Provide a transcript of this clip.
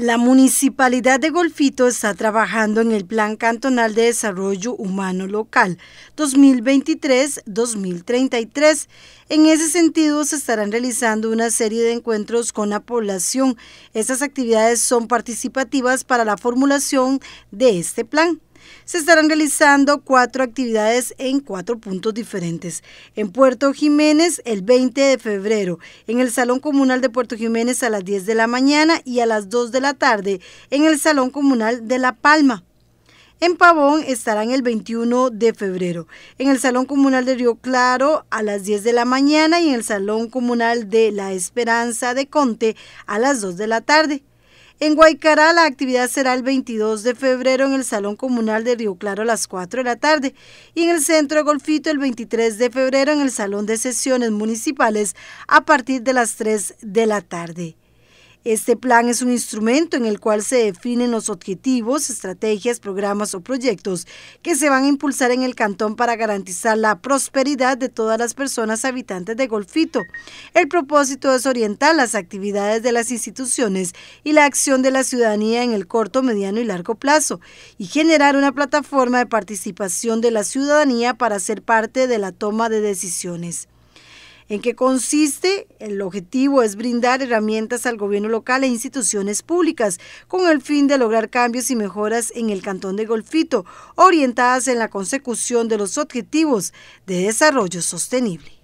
La Municipalidad de Golfito está trabajando en el Plan Cantonal de Desarrollo Humano Local 2023-2033. En ese sentido, se estarán realizando una serie de encuentros con la población. Estas actividades son participativas para la formulación de este plan se estarán realizando cuatro actividades en cuatro puntos diferentes. En Puerto Jiménez el 20 de febrero, en el Salón Comunal de Puerto Jiménez a las 10 de la mañana y a las 2 de la tarde en el Salón Comunal de La Palma. En Pavón estarán el 21 de febrero, en el Salón Comunal de Río Claro a las 10 de la mañana y en el Salón Comunal de La Esperanza de Conte a las 2 de la tarde. En Guaycará la actividad será el 22 de febrero en el Salón Comunal de Río Claro a las 4 de la tarde y en el Centro Golfito el 23 de febrero en el Salón de Sesiones Municipales a partir de las 3 de la tarde. Este plan es un instrumento en el cual se definen los objetivos, estrategias, programas o proyectos que se van a impulsar en el cantón para garantizar la prosperidad de todas las personas habitantes de Golfito. El propósito es orientar las actividades de las instituciones y la acción de la ciudadanía en el corto, mediano y largo plazo y generar una plataforma de participación de la ciudadanía para ser parte de la toma de decisiones en qué consiste. El objetivo es brindar herramientas al gobierno local e instituciones públicas con el fin de lograr cambios y mejoras en el Cantón de Golfito, orientadas en la consecución de los objetivos de desarrollo sostenible.